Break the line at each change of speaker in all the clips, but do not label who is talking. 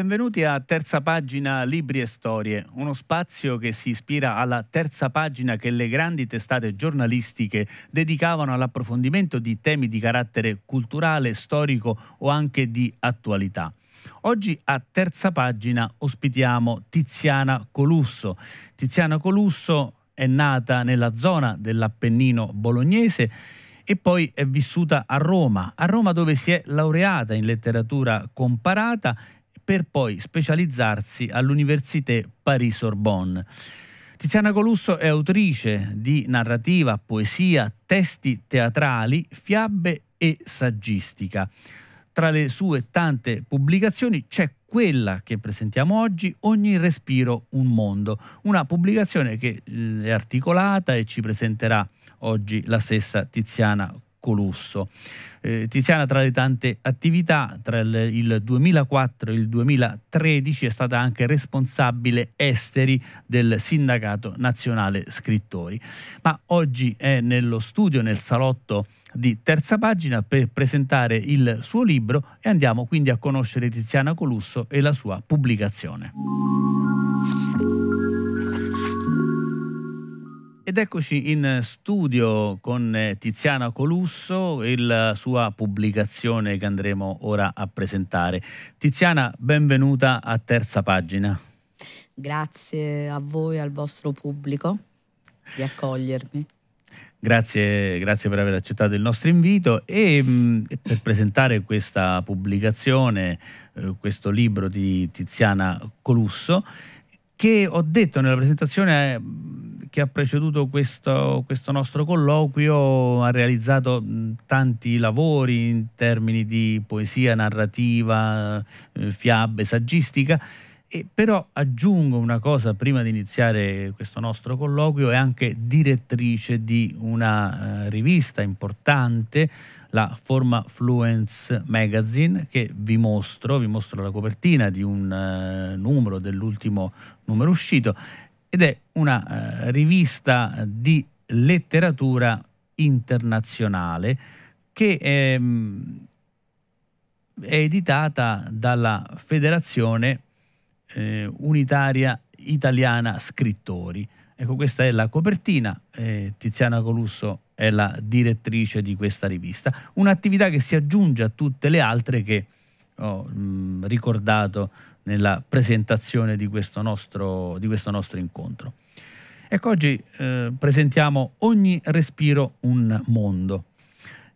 benvenuti a Terza Pagina Libri e Storie, uno spazio che si ispira alla terza pagina che le grandi testate giornalistiche dedicavano all'approfondimento di temi di carattere culturale, storico o anche di attualità. Oggi a terza pagina ospitiamo Tiziana Colusso. Tiziana Colusso è nata nella zona dell'Appennino bolognese e poi è vissuta a Roma, a Roma dove si è laureata in letteratura comparata per poi specializzarsi all'Université Paris-Sorbonne. Tiziana Colusso è autrice di narrativa, poesia, testi teatrali, fiabbe e saggistica. Tra le sue tante pubblicazioni c'è quella che presentiamo oggi, Ogni respiro un mondo, una pubblicazione che eh, è articolata e ci presenterà oggi la stessa Tiziana Colusso. Coccolusso. Eh, Tiziana tra le tante attività, tra il 2004 e il 2013 è stata anche responsabile esteri del Sindacato Nazionale Scrittori. Ma oggi è nello studio, nel salotto di terza pagina per presentare il suo libro e andiamo quindi a conoscere Tiziana Colusso e la sua pubblicazione. Ed eccoci in studio con eh, Tiziana Colusso e eh, la sua pubblicazione che andremo ora a presentare. Tiziana, benvenuta a Terza Pagina.
Grazie a voi, al vostro pubblico, di accogliermi.
Grazie, grazie, per aver accettato il nostro invito e mh, mm, per presentare questa pubblicazione, eh, questo libro di Tiziana Colusso che ho detto nella presentazione eh, che ha preceduto questo, questo nostro colloquio, ha realizzato tanti lavori in termini di poesia, narrativa, eh, fiabe, saggistica. E però aggiungo una cosa prima di iniziare questo nostro colloquio, è anche direttrice di una eh, rivista importante, la Forma Fluence Magazine che vi mostro, vi mostro la copertina di un eh, numero dell'ultimo numero uscito ed è una eh, rivista di letteratura internazionale che ehm, è editata dalla Federazione eh, Unitaria Italiana Scrittori. Ecco, questa è la copertina, eh, Tiziana Colusso è la direttrice di questa rivista. Un'attività che si aggiunge a tutte le altre che ho mh, mm, ricordato nella presentazione di questo nostro, di questo nostro incontro. Ecco, oggi eh, presentiamo ogni respiro un mondo.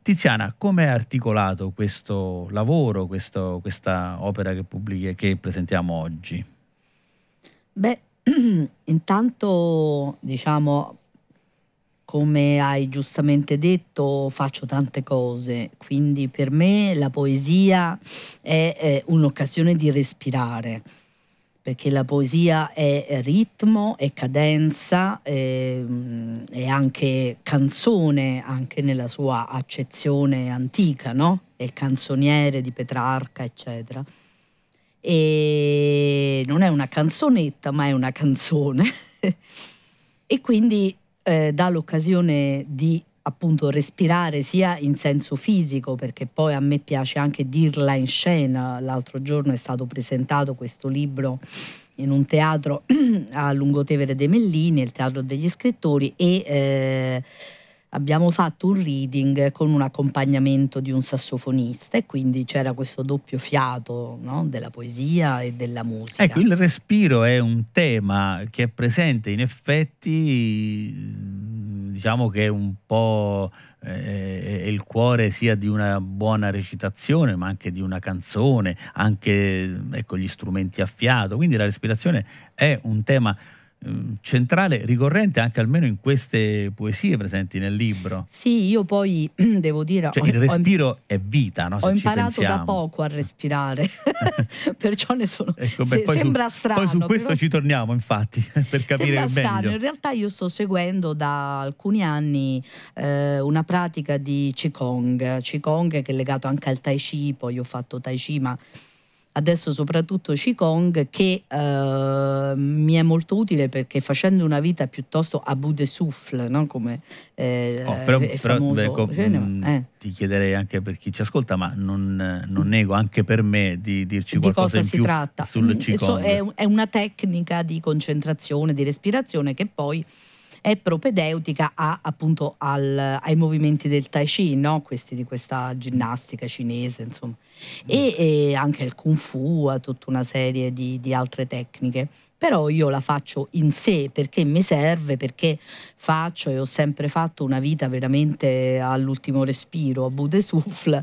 Tiziana, come è articolato questo lavoro, questo, questa opera che, pubblichi, che presentiamo oggi?
Beh, intanto diciamo come hai giustamente detto, faccio tante cose, quindi per me la poesia è, è un'occasione di respirare, perché la poesia è ritmo, è cadenza, è, ehm, è anche canzone, anche nella sua accezione antica, no? È il canzoniere di Petrarca, eccetera e non è una canzonetta ma è una canzone e quindi eh, dà l'occasione di appunto respirare sia in senso fisico perché poi a me piace anche dirla in scena l'altro giorno è stato presentato questo libro in un teatro a Lungotevere de Mellini il teatro degli scrittori e eh, abbiamo fatto un reading con un accompagnamento di un sassofonista e quindi c'era questo doppio fiato no? della poesia e della musica. Ecco,
il respiro è un tema che è presente in effetti diciamo che è un po' eh, il cuore sia di una buona recitazione, ma anche di una canzone, anche ecco, gli strumenti a fiato. Quindi la respirazione è un tema Ehm, centrale, ricorrente anche almeno in queste poesie presenti nel libro.
Sì, io poi devo dire... Cioè, ho, il respiro
ho, è vita, no? Se ho imparato da
poco a respirare, perciò ne sono... Ecco, beh, Se, sembra su, strano. Poi su questo però... ci
torniamo, infatti, per capire sembra strano. In
realtà io sto seguendo da alcuni anni eh, una pratica di Qigong, Qigong che è legato anche al Tai Chi, poi ho fatto Tai Chi, ma adesso soprattutto Qigong, che eh, mi è molto utile perché facendo una vita piuttosto a bout de souffle, no? come eh, oh, però, è famoso. ecco, eh.
Ti chiederei anche per chi ci ascolta, ma non, non nego anche per me di dirci di qualcosa di cosa si tratta. sul mm, Qigong.
è una tecnica di concentrazione, di respirazione che poi è propedeutica a, appunto al, ai movimenti del Tai Chi, no? Questi, di questa ginnastica cinese, insomma, e, e, anche al Kung Fu, a tutta una serie di, di altre tecniche però io la faccio in sé perché mi serve, perché faccio e ho sempre fatto una vita veramente all'ultimo respiro, a bout de Souffle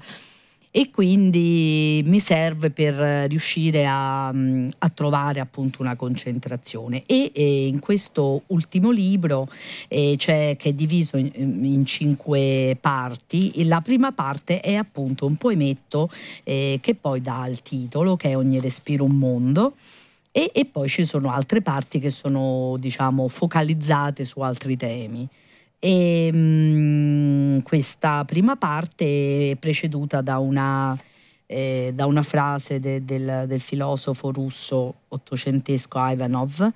e quindi mi serve per riuscire a, mm, a trovare appunto una concentrazione. E, e in questo ultimo libro eh, cioè, che è diviso in, mm, in, cinque parti, la prima parte è appunto un poemetto eh, che poi dà il titolo che è Ogni respiro un mondo. E, e, poi ci sono altre parti che sono diciamo focalizzate su altri temi. E, ehm, mh, questa prima parte è preceduta da una, eh, da una frase de, del, del filosofo russo ottocentesco Ivanov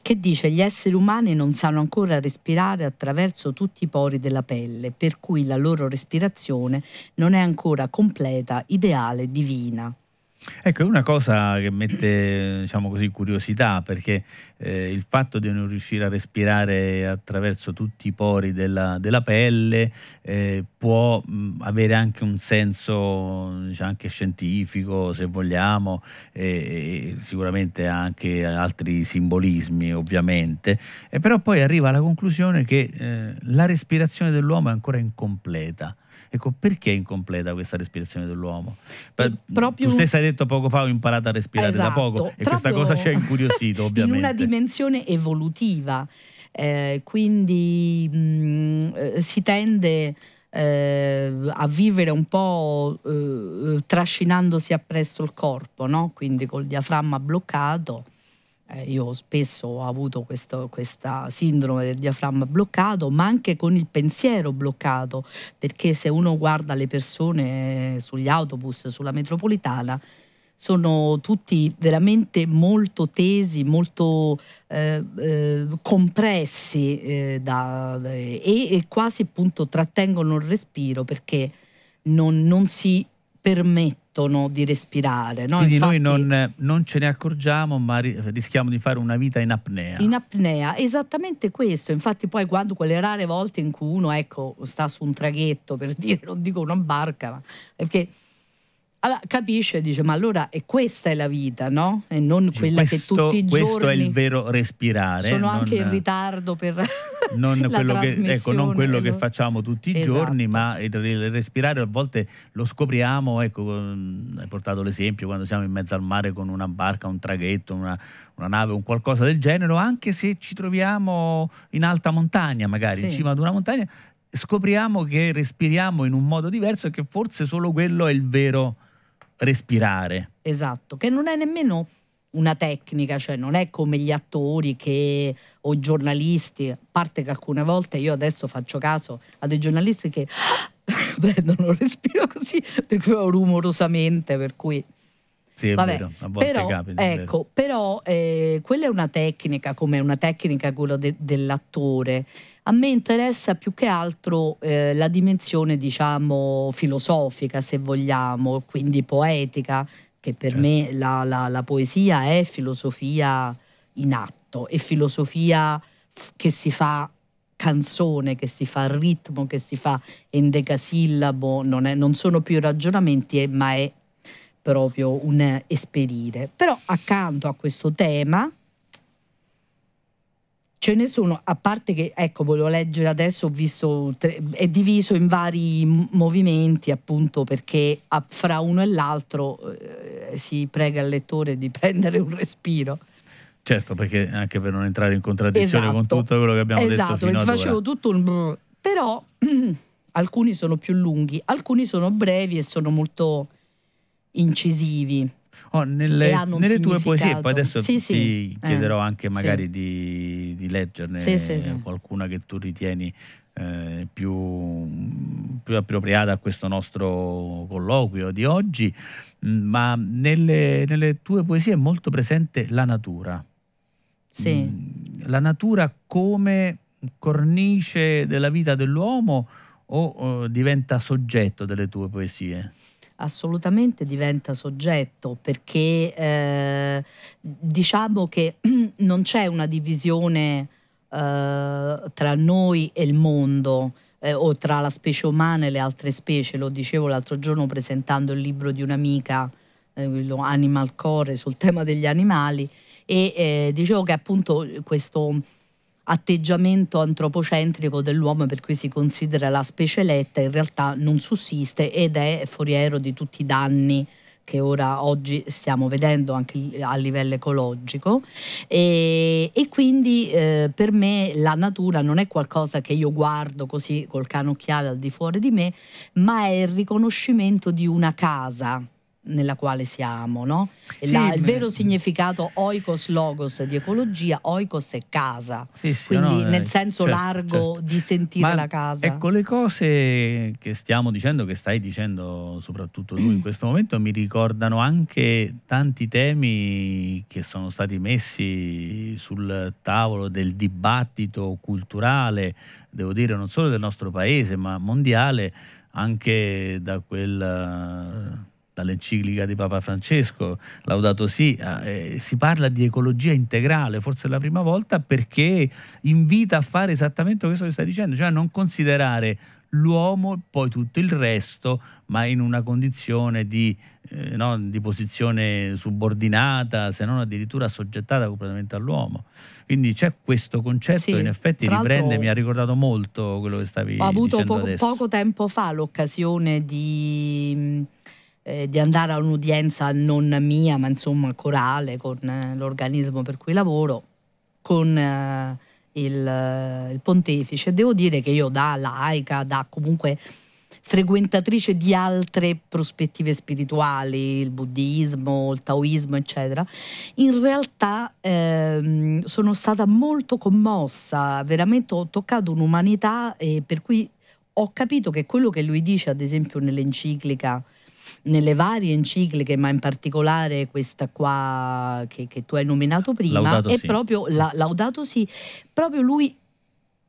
che dice gli esseri umani non sanno ancora respirare attraverso tutti i pori della pelle, per cui la loro respirazione non è ancora completa, ideale, divina.
Ecco, è una cosa che mette, diciamo così, curiosità, perché eh, il fatto di non riuscire a respirare attraverso tutti i pori della, della pelle eh, può mh, avere anche un senso diciamo, anche scientifico, se vogliamo, e, e sicuramente anche altri simbolismi, ovviamente, e eh, però poi arriva alla conclusione che eh, la respirazione dell'uomo è ancora incompleta. Ecco, perché è incompleta questa respirazione dell'uomo? Proprio... Tu stessa hai detto detto poco fa, ho imparato a respirare esatto. da poco esatto, e questa cosa ci ha incuriosito, ovviamente. in una
dimensione evolutiva. Eh, quindi mh, mm, eh, si tende eh, a vivere un po' eh, trascinandosi appresso il corpo, no? quindi col diaframma bloccato. Eh, io spesso ho avuto questo, questa sindrome del diaframma bloccato, ma anche con il pensiero bloccato, perché se uno guarda le persone eh, sugli autobus, sulla metropolitana, sono tutti veramente molto tesi, molto eh, eh, compressi eh, da, eh, e, e, quasi appunto trattengono il respiro perché non, non si permettono di respirare. No? Quindi Infatti,
noi non, non, ce ne accorgiamo ma rischiamo di fare una vita in apnea. In
apnea, esattamente questo. Infatti poi quando quelle rare volte in cui uno ecco, sta su un traghetto per dire, non dico una barca, ma perché allora, capisce, dice, ma allora e questa è la vita, no? E non dice, quella questo, che tutti i questo giorni... Questo è il
vero respirare. Sono non, anche in
ritardo per
non quello, che, ecco, non quello che, facciamo tutti i esatto. giorni, ma il, respirare a volte lo scopriamo, ecco, hai portato l'esempio, quando siamo in mezzo al mare con una barca, un traghetto, una, una nave, un qualcosa del genere, anche se ci troviamo in alta montagna, magari sì. in cima ad una montagna, scopriamo che respiriamo in un modo diverso e che forse solo quello è il vero respirare respirare.
Esatto, che non è nemmeno una tecnica, cioè non è come gli attori che, o giornalisti, a parte che alcune volte io adesso faccio caso a dei giornalisti che prendono il respiro così, per rumorosamente, per cui...
Sì, è Vabbè, vero, a volte però, capita. Ecco,
però eh, quella è una tecnica, come una tecnica quella de dell'attore. A me interessa più che altro eh, la dimensione, diciamo, filosofica, se vogliamo, quindi poetica, che per certo. me la, la, la poesia è filosofia in atto, è filosofia che si fa canzone, che si fa ritmo, che si fa endecasillabo, non, è, non sono più ragionamenti, eh, ma è proprio un esperire. Però accanto a questo tema ce ne sono, a parte che, ecco, volevo leggere adesso, ho visto, tre, è diviso in vari movimenti appunto perché a, fra uno e l'altro eh, si prega al lettore di prendere un respiro.
Certo, perché anche per non entrare in contraddizione esatto. con tutto quello che abbiamo esatto, detto. Esatto, facevo
tutto un... Brrr. Però alcuni sono più lunghi, alcuni sono brevi e sono molto incisivi. Oh, nelle, nelle tue poesie, poi adesso sì, ti chiederò eh, anche magari sì.
di, di, leggerne qualcuna che tu ritieni eh, più, più, appropriata a questo nostro colloquio di oggi, mm, ma nelle, nelle tue poesie è molto presente la natura. Mm, la natura come cornice della vita dell'uomo o eh, diventa soggetto delle tue poesie?
assolutamente diventa soggetto perché eh, diciamo che non c'è una divisione eh, tra noi e il mondo eh, o tra la specie umana e le altre specie, lo dicevo l'altro giorno presentando il libro di un'amica, eh, Animal Core, sul tema degli animali e eh, dicevo che appunto questo atteggiamento antropocentrico dell'uomo per cui si considera la specie eletta in realtà non sussiste ed è foriero di tutti i danni che ora oggi stiamo vedendo anche a livello ecologico e, e quindi eh, per me la natura non è qualcosa che io guardo così col canocchiale al di fuori di me, ma è il riconoscimento di una casa nella quale siamo, no? Sì, la, il vero significato oikos logos di ecologia, oikos è casa, sì, sì, quindi no, nel eh, senso certo, largo certo. di sentire Ma la casa. Ecco,
le cose che stiamo dicendo, che stai dicendo soprattutto tu in questo momento, mi ricordano anche tanti temi che sono stati messi sul tavolo del dibattito culturale, devo dire non solo del nostro paese, ma mondiale, anche da quel dall'enciclica di Papa Francesco, Laudato sì, eh, eh, si parla di ecologia integrale, forse è la prima volta, perché invita a fare esattamente questo che stai dicendo, cioè a non considerare l'uomo e poi tutto il resto, ma in una condizione di, eh, no, di posizione subordinata, se non addirittura assoggettata completamente all'uomo. Quindi c'è questo concetto sì, in effetti riprende, mi ha ricordato molto quello che stavi dicendo Ho avuto poco, poco
tempo fa l'occasione di eh, di andare a un'udienza non mia, ma insomma corale con eh, l'organismo per cui lavoro, con eh, il, eh, il, pontefice. Devo dire che io da laica, da comunque frequentatrice di altre prospettive spirituali, il buddismo, il taoismo, eccetera, in realtà ehm, sono stata molto commossa, veramente ho toccato un'umanità e eh, per cui ho capito che quello che lui dice, ad esempio nell'enciclica nelle varie encicliche, ma in particolare questa qua che, che tu hai nominato prima, Laudato è sì. proprio la, Laudato sì, proprio lui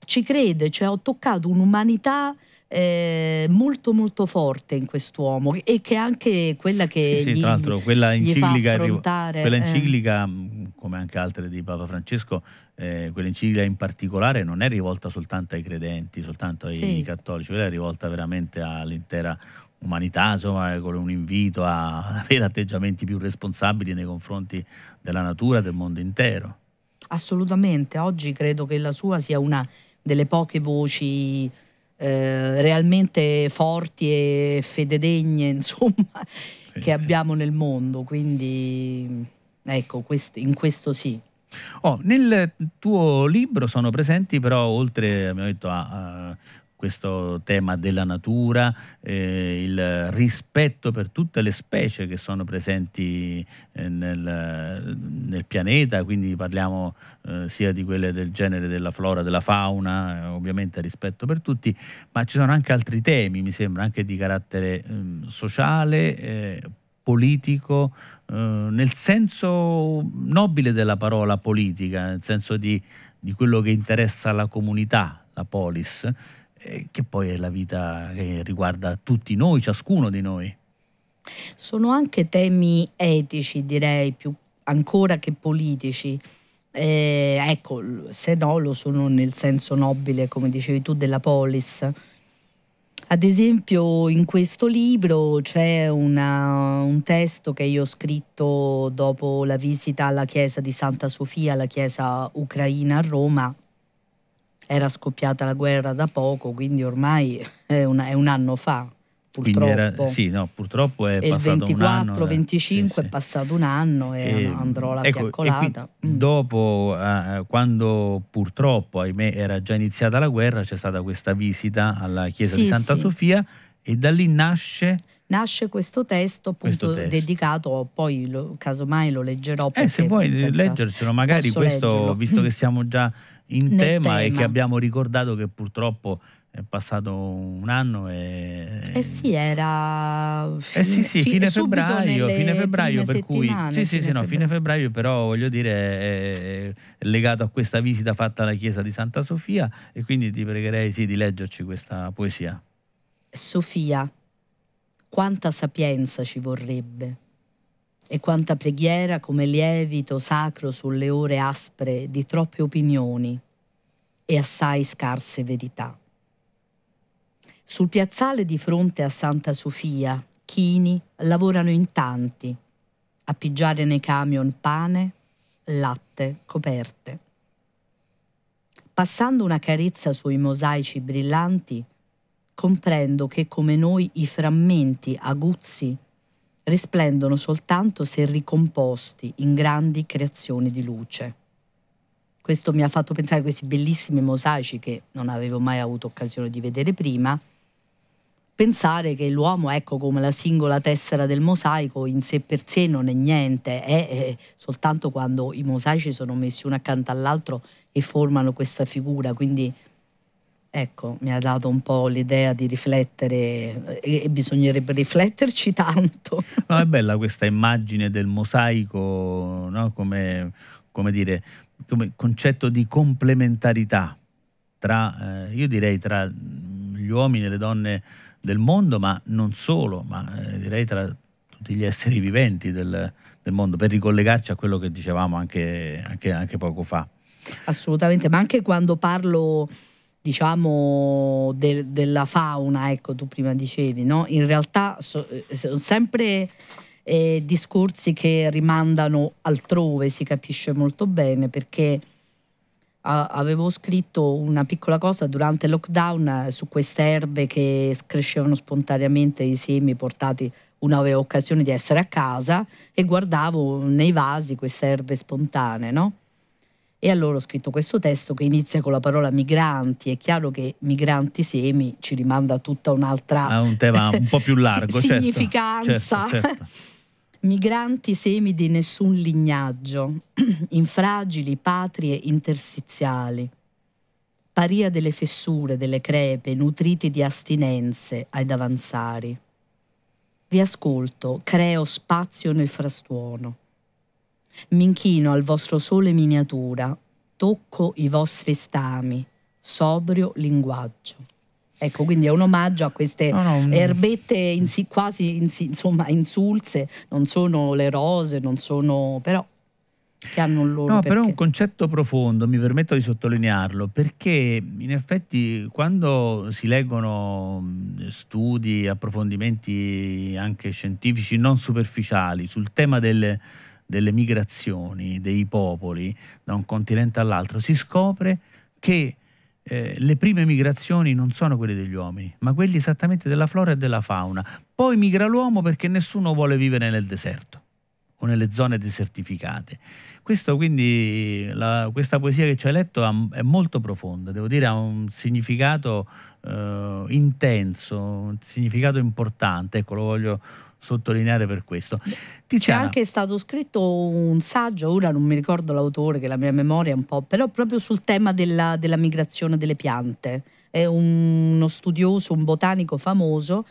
ci crede, cioè ho toccato un'umanità eh, molto molto forte in quest'uomo e che anche quella che sì, gli, sì, tra l'altro quella enciclica, quella eh. enciclica
eh. come anche altre di Papa Francesco eh, quell'enciclica in particolare non è rivolta soltanto ai credenti soltanto ai sì. cattolici quella è rivolta veramente all'intera umanità, insomma, con un invito ad avere atteggiamenti più responsabili nei confronti della natura, del mondo intero.
Assolutamente, oggi credo che la sua sia una delle poche voci eh, realmente forti e fededegne, insomma, sì, che sì. abbiamo nel mondo, quindi ecco, questo, in questo sì.
Oh, nel tuo libro sono presenti però, oltre abbiamo detto, a, a, questo tema della natura, eh, il rispetto per tutte le specie che sono presenti eh, nel, nel, pianeta, quindi parliamo eh, sia di quelle del genere della flora, della fauna, eh, ovviamente rispetto per tutti, ma ci sono anche altri temi, mi sembra, anche di carattere ehm, sociale, eh, politico, eh, nel senso nobile della parola politica, nel senso di, di quello che interessa alla comunità, la polis, eh, che poi è la vita che riguarda tutti noi, ciascuno di noi.
Sono anche temi etici, direi, più ancora che politici. Eh, ecco, se no lo sono nel senso nobile, come dicevi tu, della polis. Ad esempio in questo libro c'è un testo che io ho scritto dopo la visita alla chiesa di Santa Sofia, la chiesa ucraina a Roma, era scoppiata la guerra da poco, quindi ormai è, una, è un anno fa. Purtroppo. Era, sì, no,
purtroppo è e passato eh, il 24-25
sì, è passato un anno e, e andrò alla ecco, fiaccolata.
Mm. Dopo, eh, quando purtroppo, ahimè, era già iniziata la guerra, c'è stata questa visita alla chiesa sì, di Santa sì. Sofia e da lì nasce
nasce questo testo appunto questo testo. dedicato, poi lo, casomai lo leggerò. Eh, se vuoi leggercelo, magari questo, leggerlo. visto che mm.
siamo già in tema, tema, e che abbiamo ricordato che purtroppo è passato un anno e...
Eh sì, era... Eh sì, sì, fine febbraio, fine febbraio per cui... Sì, sì, sì, no, fine
febbraio però voglio dire è eh, legato a questa visita fatta alla chiesa di Santa Sofia e quindi ti pregherei sì, di leggerci questa poesia.
Sofia, quanta sapienza ci vorrebbe e quanta preghiera come lievito sacro sulle ore aspre di troppe opinioni e assai scarse verità. Sul piazzale di fronte a Santa Sofia, chini lavorano in tanti a pigiare nei camion pane, latte, coperte. Passando una carezza sui mosaici brillanti, comprendo che come noi i frammenti aguzzi risplendono soltanto se ricomposti in grandi creazioni di luce. Questo mi ha fatto pensare a questi bellissimi mosaici che non avevo mai avuto occasione di vedere prima. Pensare che l'uomo, ecco come la singola tessera del mosaico, in sé per sé non è niente, è, è soltanto quando i mosaici sono messi uno accanto all'altro e formano questa figura. Quindi Ecco, mi ha dato un po' l'idea di riflettere eh, e, bisognerebbe rifletterci tanto.
No, è bella questa immagine del mosaico, no? come, come, dire, come concetto di complementarità tra, eh, io direi, tra gli uomini e le donne del mondo, ma non solo, ma eh, direi tra tutti gli esseri viventi del, del, mondo, per ricollegarci a quello che dicevamo anche, anche, anche poco fa.
Assolutamente, ma anche quando parlo diciamo, de, della fauna, ecco, tu prima dicevi, no? In realtà eh, sono sempre eh, discorsi che rimandano altrove, si capisce molto bene, perché a, avevo scritto una piccola cosa durante il lockdown eh, su queste erbe che crescevano spontaneamente i semi portati una avevo occasione di essere a casa e guardavo nei vasi queste erbe spontanee, no? E allora ho scritto questo testo che inizia con la parola migranti. È chiaro che migranti semi ci rimanda a tutta un'altra... A
un tema un po' più largo, certo, Significanza. Certo, certo.
Migranti semi di nessun lignaggio, infragili patrie interstiziali, paria delle fessure, delle crepe, nutriti di astinenze ai davanzari. Vi ascolto, creo spazio nel frastuono M'inchino al vostro sole miniatura, tocco i vostri stami, sobrio linguaggio. Ecco, quindi è un omaggio a queste oh, no. erbette insi, quasi insomma, insulse, non sono le rose, non sono però che hanno un loro No, perché. però è un
concetto profondo, mi permetto di sottolinearlo, perché in effetti quando si leggono studi, approfondimenti anche scientifici non superficiali sul tema del delle migrazioni dei popoli da un continente all'altro, si scopre che eh, le prime migrazioni non sono quelle degli uomini, ma quelle esattamente della flora e della fauna. Poi migra l'uomo perché nessuno vuole vivere nel deserto o nelle zone desertificate. Questo quindi, la, questa poesia che ci hai letto è molto profonda, devo dire ha un significato eh, intenso, un significato importante, ecco lo voglio sottolineare per questo. Tiziana. C'è anche
stato scritto un saggio, ora non mi ricordo l'autore, che la mia memoria è un po', però proprio sul tema della, della migrazione delle piante. È un, uno studioso, un botanico famoso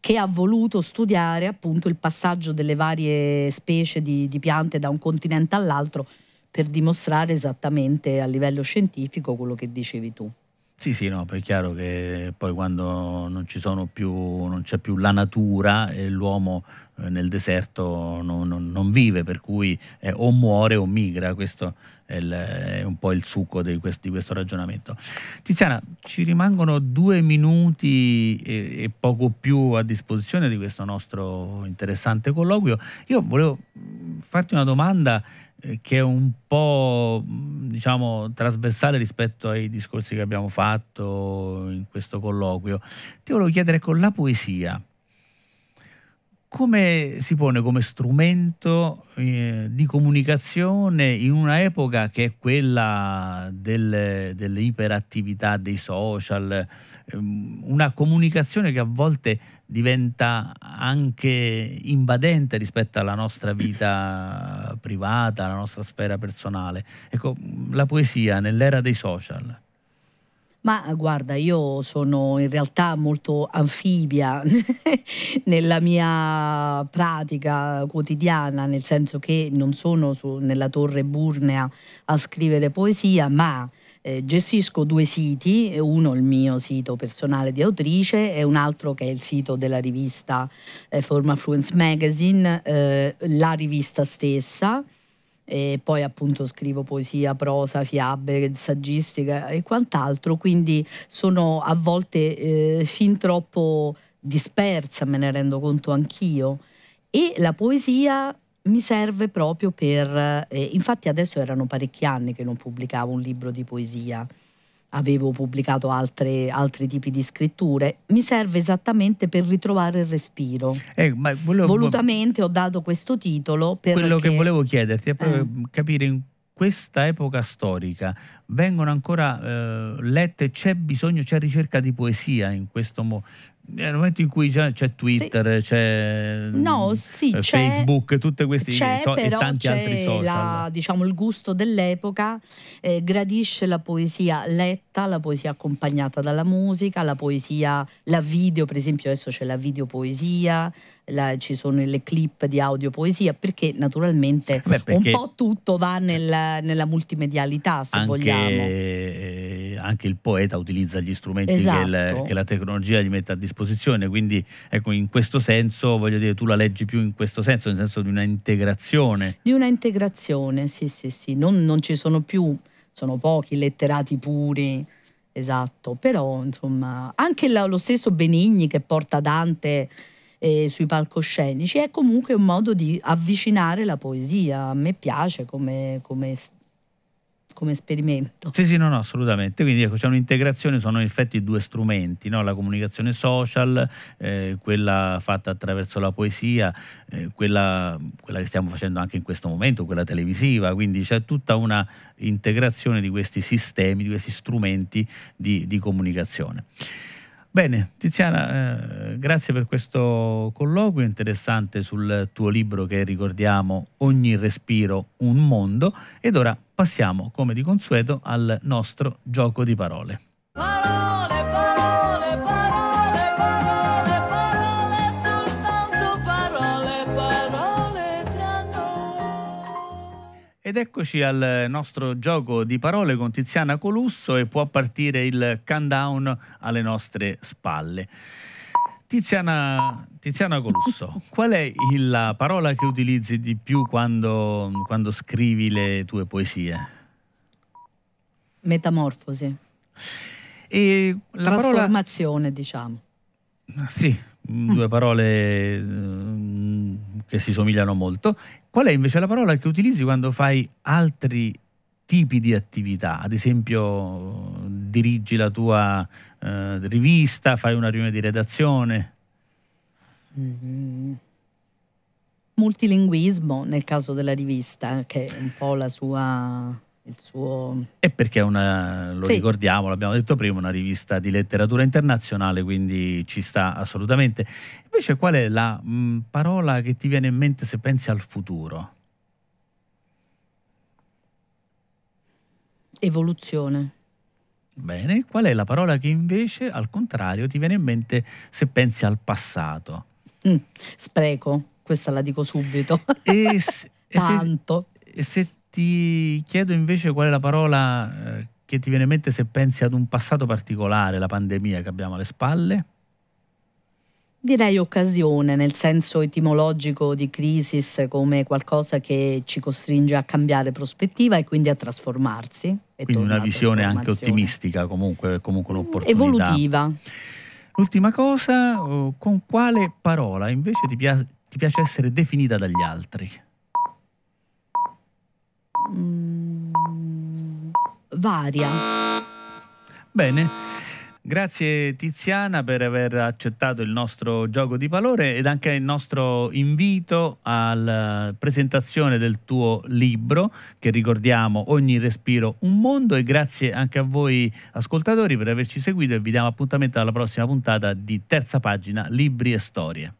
che ha voluto studiare appunto il passaggio delle varie specie di, di piante da un continente all'altro per dimostrare esattamente a livello scientifico quello che dicevi tu.
Sì, sì, no, è chiaro che poi quando non, più, non c'è più la natura, e l'uomo eh, nel deserto non, non, non, vive, per cui eh, o muore o migra, questo è, il, è un po' il succo di, quest, di, questo ragionamento. Tiziana, ci rimangono due minuti e, e, poco più a disposizione di questo nostro interessante colloquio. Io volevo mm, farti una domanda eh, che è un po' mm, diciamo trasversale rispetto ai discorsi che abbiamo fatto in questo colloquio. Ti volevo chiedere con ecco, la poesia come si pone come strumento eh, di comunicazione in un'epoca che è quella delle, dell'iperattività dei social, ehm, una comunicazione che a volte diventa anche invadente rispetto alla nostra vita privata, alla nostra sfera personale. Ecco, la poesia nell'era dei social.
Ma guarda, io sono in realtà molto anfibia nella mia pratica quotidiana, nel senso che non sono su, nella torre burnea a scrivere poesia, ma eh, gestisco due siti, uno il mio sito personale di autrice e un altro che è il sito della rivista eh, Forma Fluence Magazine, eh, la rivista stessa e poi appunto scrivo poesia, prosa, fiabe, saggistica e quant'altro, quindi sono a volte eh, fin troppo dispersa, me ne rendo conto anch'io, e la poesia mi serve proprio per... Eh, infatti adesso erano parecchi anni che non pubblicavo un libro di poesia, avevo pubblicato altre, altri tipi di scritture, mi serve esattamente per ritrovare il respiro.
Eh, volevo, Volutamente
ho dato questo titolo per... Quello che volevo
chiederti è proprio eh. capire in questa epoca storica vengono ancora eh, lette, c'è bisogno, c'è ricerca di poesia in questo, mo, nel momento in cui c'è, Twitter, sì. c'è mm, no,
sì, eh, Facebook,
tutte queste so, e tanti altri social. La,
diciamo, il gusto dell'epoca eh, gradisce la poesia letta, la poesia accompagnata dalla musica, la poesia, la video, per esempio adesso c'è la videopoesia, la, ci sono le clip di audio poesia, perché naturalmente Beh, perché un po' tutto va cioè nel, nella multimedialità, se anche, vogliamo.
Eh, anche il poeta utilizza gli strumenti esatto. che, il, esatto. che, la tecnologia gli mette a disposizione, quindi ecco in questo senso, voglio dire, tu la leggi più in questo senso, nel senso di una integrazione.
Di una integrazione, sì, sì, sì, non, non ci sono più, sono pochi letterati puri. Esatto, però insomma anche lo stesso Benigni che porta Dante eh, sui palcoscenici è comunque un modo di avvicinare la poesia, a me piace come, come come esperimento.
Sì, sì, no, no, assolutamente. Quindi ecco, c'è un'integrazione, sono in effetti due strumenti, no? la comunicazione social, eh, quella fatta attraverso la poesia, eh, quella, quella, che stiamo facendo anche in questo momento, quella televisiva, quindi c'è tutta una integrazione di questi sistemi, di questi strumenti di, di comunicazione. Bene, Tiziana, eh, grazie per questo colloquio interessante sul tuo libro che ricordiamo Ogni respiro un mondo ed ora passiamo come di consueto al nostro gioco di parole. Parole, parole, parole,
parole, parole, soltanto parole, parole tra
noi. Ed eccoci al nostro gioco di parole con Tiziana Colusso e può partire il countdown alle nostre spalle. Tiziana Tiziana Colusso, qual è la parola che utilizzi di più quando, quando scrivi le tue poesie?
Metamorfosi. E la Trasformazione, parola... diciamo.
Sì, mm. due parole mm, che si somigliano molto. Qual è invece la parola che utilizzi quando fai altri tipi di attività? Ad esempio dirigi la tua eh, rivista, fai una riunione di redazione?
Mm-hmm. multilinguismo nel caso della rivista, che è un po' la sua... Il suo...
E perché una, lo sì. ricordiamo, l'abbiamo detto prima, una rivista di letteratura internazionale, quindi ci sta assolutamente. Invece qual è la mh, mm, parola che ti viene in mente se pensi al futuro?
Evoluzione.
Bene, qual è la parola che invece al contrario ti viene in mente se pensi al passato?
Mm, spreco, questa la dico subito. E se, Tanto.
E se, e se, ti chiedo invece qual è la parola eh, che ti viene in mente se pensi ad un passato particolare, la pandemia che abbiamo alle spalle?
Direi occasione, nel senso etimologico di crisi come qualcosa che ci costringe a cambiare prospettiva e quindi a trasformarsi.
quindi una visione anche ottimistica, comunque, comunque un'opportunità. Evolutiva.
Ultima cosa, con
quale parola invece ti, pia ti piace essere definita dagli altri?
Mm, varia.
Bene. Grazie Tiziana per aver accettato il nostro gioco di valore ed anche il nostro invito alla eh, presentazione del tuo libro che ricordiamo Ogni respiro un mondo e grazie anche a voi ascoltatori per averci seguito e vi diamo appuntamento alla prossima puntata di terza pagina Libri e Storie.